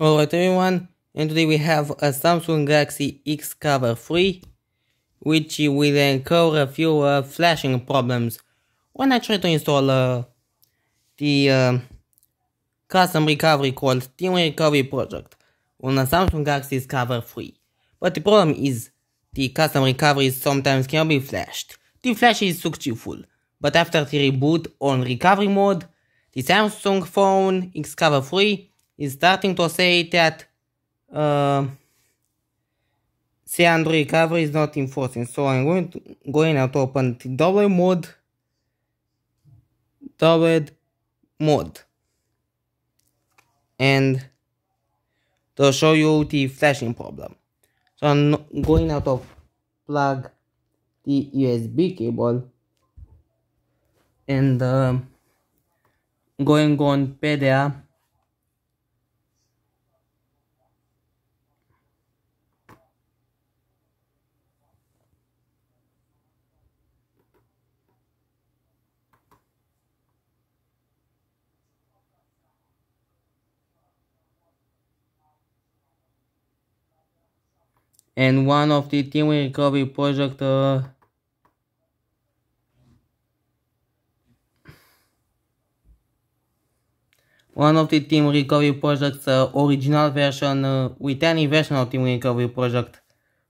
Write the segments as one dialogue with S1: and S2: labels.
S1: Alright everyone, and today we have a Samsung Galaxy X Cover 3 which will encounter a few uh, flashing problems when I try to install uh, the uh, custom recovery called Team Recovery Project on a Samsung Galaxy Cover 3. But the problem is the custom recovery sometimes can be flashed. The flash is successful, but after the reboot on recovery mode, the Samsung phone X Cover 3 is starting to say that uh, say Android is not enforcing. So I'm going to going out to open the double mode double mode and to show you the flashing problem. So I'm going out of plug the USB cable and um, going on PDA and one of the team recovery project uh, one of the team recovery projects uh, original version uh, with any version of team recovery project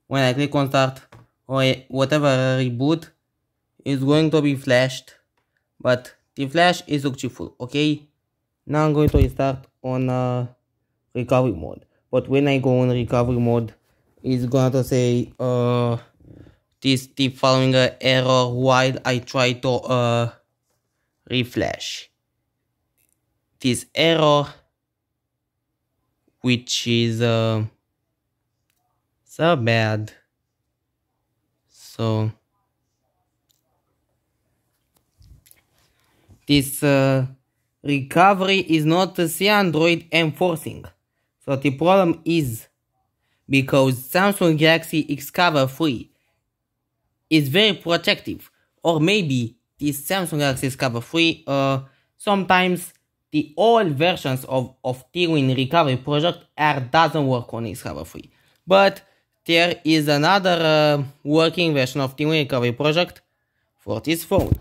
S1: when I click on start or whatever reboot is going to be flashed but the flash is successful okay now I'm going to start on uh, recovery mode but when I go on recovery mode is going to say uh this the following uh, error while I try to uh refresh this error which is uh, so bad so this uh, recovery is not the android enforcing so the problem is because Samsung Galaxy Xcover 3 is very protective or maybe the Samsung Galaxy Xcover 3 uh, sometimes the old versions of, of T-Win recovery project are doesn't work on Xcover 3 but there is another uh, working version of T-Win recovery project for this phone.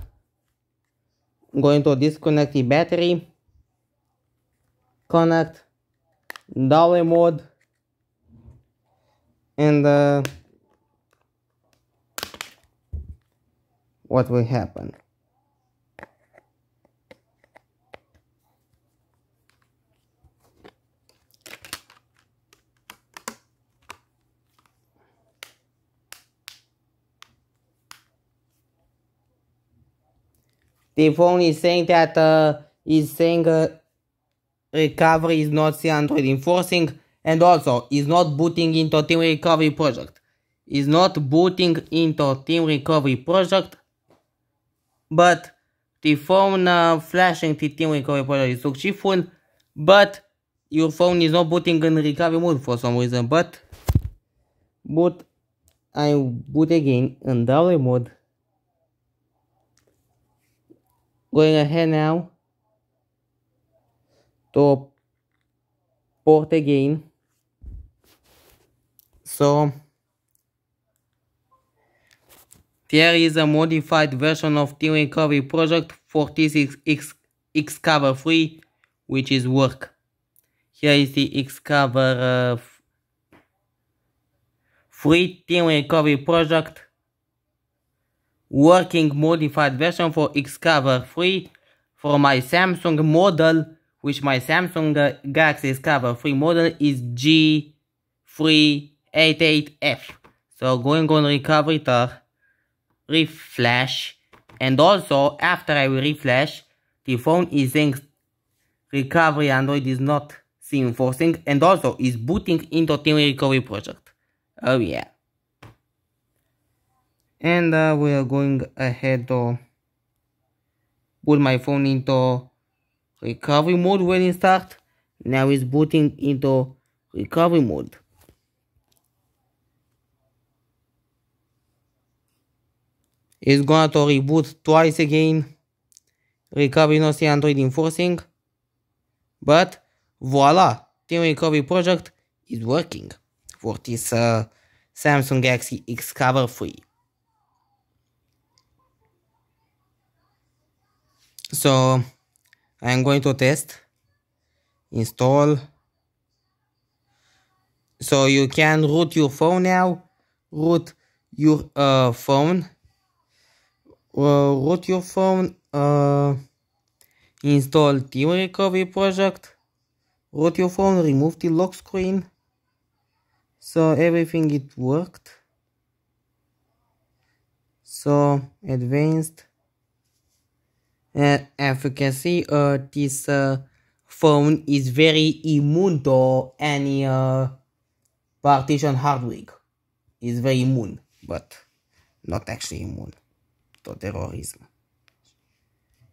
S1: I'm going to disconnect the battery, connect, dolly mode, and uh, what will happen The phone is saying that uh, is saying uh, recovery is not the Android enforcing and also is not booting into team recovery project is not booting into team recovery project but the phone uh, flashing the team recovery project is successful but your phone is not booting in recovery mode for some reason but boot I boot again in double mode going ahead now to port again so there is a modified version of the recovery project 46 Cover 3 which is work here is the X uh, free team recovery project working modified version for X Cover 3 for my samsung model which my samsung uh, galaxy Cover Free model is g 3 88F. So going on recovery tar, reflash, and also after I will reflash, the phone is in Recovery Android is not seen forcing, and also is booting into Team Recovery project. Oh yeah. And uh, we are going ahead to put my phone into recovery mode when it starts. Now it's booting into recovery mode. It's gonna reboot twice again, recovery no see Android enforcing, but voila, Team Recovery project is working for this uh, Samsung Galaxy X Cover 3. So I'm going to test, install. So you can root your phone now, root your uh, phone uh, root your phone, uh, install team recovery project, root your phone, remove the lock screen. So everything it worked. So advanced uh, efficacy. Uh, this uh, phone is very immune to any uh, partition hardware. It's very immune, but not actually immune to terrorism.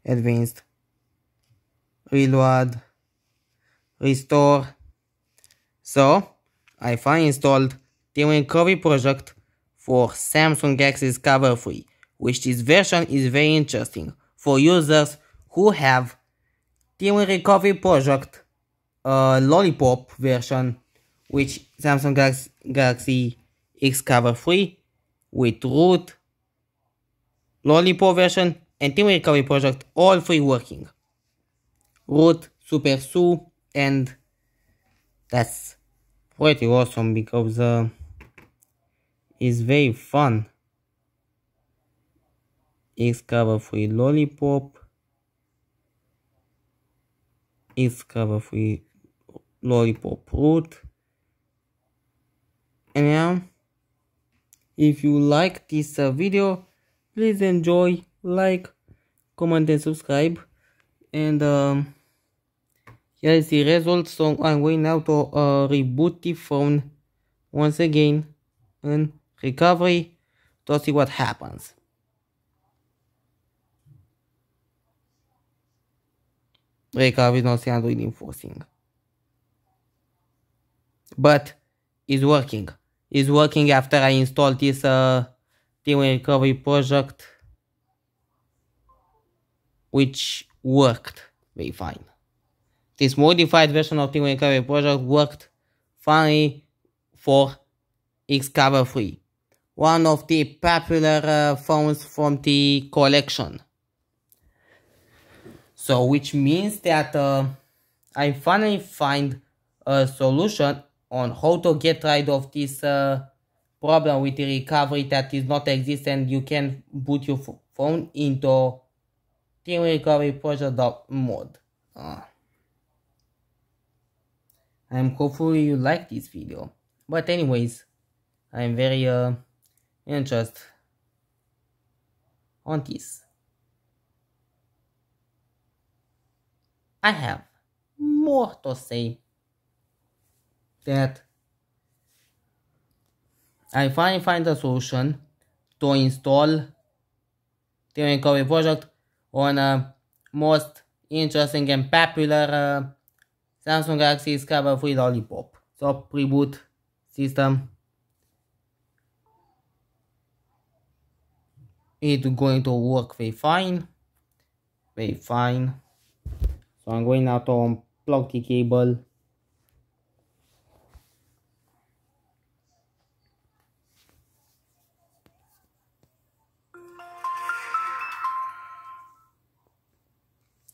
S1: Advanced, reload, restore. So, I finally installed the Recovery project for Samsung Galaxy's cover free, which this version is very interesting for users who have the Recovery project uh, Lollipop version, which Samsung Galaxy, Galaxy X cover free with root Lollipop version, and Team Recovery Project, all three working. Root, Super Sue, and that's pretty awesome because uh, it's very fun. It's cover free Lollipop. It's cover free Lollipop Root. And yeah, um, if you like this uh, video, please enjoy like comment and subscribe and um, here is the result so i'm going now to uh, reboot the phone once again and recovery to see what happens recovery is not the android enforcing but it's working it's working after i install this uh um recovery project which worked very fine. This modified version of Team um recovery project worked finally for Xcover 3, one of the popular uh, phones from the collection. So which means that uh, I finally find a solution on how to get rid of this uh, problem with the recovery that is not exist and you can boot your phone into team recovery project mode. Uh, ah. I'm hopefully you like this video. But anyways, I'm very uh, interested on this. I have more to say that I finally find a solution to install TheoryCover project on a most interesting and popular uh, Samsung Galaxy Scrabble free lollipop. So reboot system. It's going to work very fine. Very fine. So I'm going now to unplug the cable.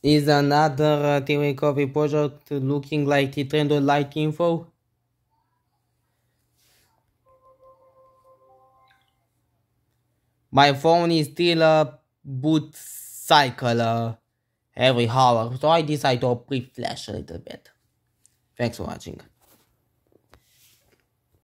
S1: is another uh, recovery project looking like the trendor like info. My phone is still a boot cycle uh, every hour, so I decide to pre-flash a little bit. Thanks for watching.